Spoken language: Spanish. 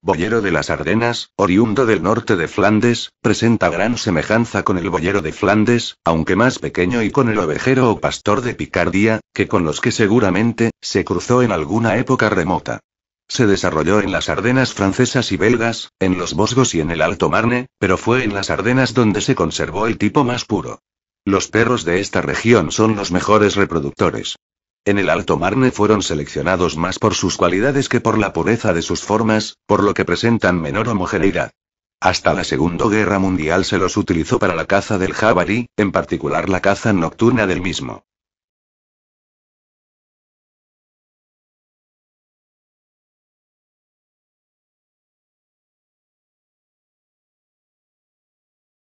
Boyero de las Ardenas, oriundo del norte de Flandes, presenta gran semejanza con el boyero de Flandes, aunque más pequeño y con el ovejero o pastor de Picardía, que con los que seguramente, se cruzó en alguna época remota. Se desarrolló en las Ardenas francesas y belgas, en los bosgos y en el Alto Marne, pero fue en las Ardenas donde se conservó el tipo más puro. Los perros de esta región son los mejores reproductores. En el Alto Marne fueron seleccionados más por sus cualidades que por la pureza de sus formas, por lo que presentan menor homogeneidad. Hasta la Segunda Guerra Mundial se los utilizó para la caza del jabalí, en particular la caza nocturna del mismo.